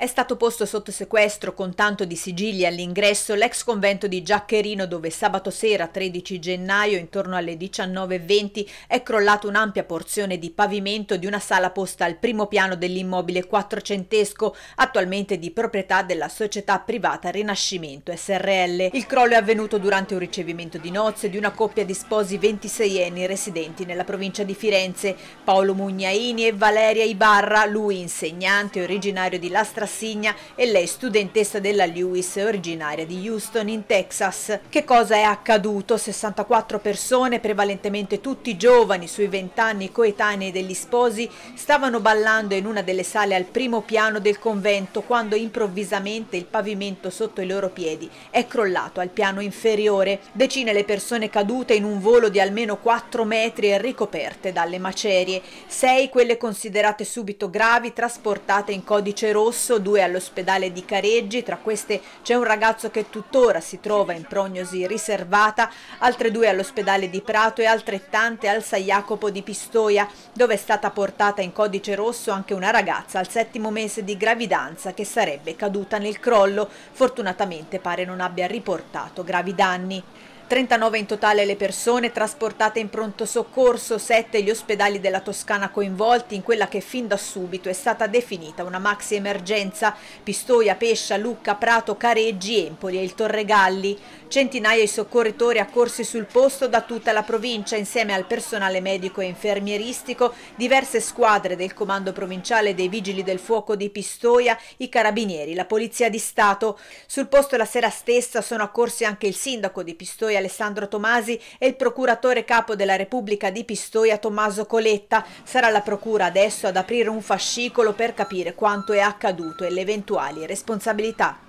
È stato posto sotto sequestro con tanto di sigilli all'ingresso l'ex convento di Giaccherino dove sabato sera 13 gennaio intorno alle 19.20 è crollata un'ampia porzione di pavimento di una sala posta al primo piano dell'immobile quattrocentesco attualmente di proprietà della società privata Rinascimento SRL. Il crollo è avvenuto durante un ricevimento di nozze di una coppia di sposi 26enni residenti nella provincia di Firenze, Paolo Mugnaini e Valeria Ibarra, lui insegnante originario di Lastra Massigna e lei studentessa della Lewis, originaria di Houston in Texas. Che cosa è accaduto? 64 persone, prevalentemente tutti giovani, sui 20 anni coetanei degli sposi, stavano ballando in una delle sale al primo piano del convento quando improvvisamente il pavimento sotto i loro piedi è crollato al piano inferiore. Decine le persone cadute in un volo di almeno 4 metri e ricoperte dalle macerie. Sei quelle considerate subito gravi trasportate in codice rosso due all'ospedale di Careggi, tra queste c'è un ragazzo che tuttora si trova in prognosi riservata, altre due all'ospedale di Prato e altrettante al San Jacopo di Pistoia, dove è stata portata in codice rosso anche una ragazza al settimo mese di gravidanza che sarebbe caduta nel crollo, fortunatamente pare non abbia riportato gravi danni. 39 in totale le persone trasportate in pronto soccorso, 7 gli ospedali della Toscana coinvolti in quella che fin da subito è stata definita una maxi emergenza. Pistoia, Pescia, Lucca, Prato, Careggi, Empoli e il Torregalli. Centinaia di soccorritori accorsi sul posto da tutta la provincia insieme al personale medico e infermieristico, diverse squadre del comando provinciale dei vigili del fuoco di Pistoia, i carabinieri, la polizia di Stato. Sul posto la sera stessa sono accorsi anche il sindaco di Pistoia Alessandro Tomasi e il procuratore capo della Repubblica di Pistoia Tommaso Coletta. Sarà la procura adesso ad aprire un fascicolo per capire quanto è accaduto e le eventuali responsabilità.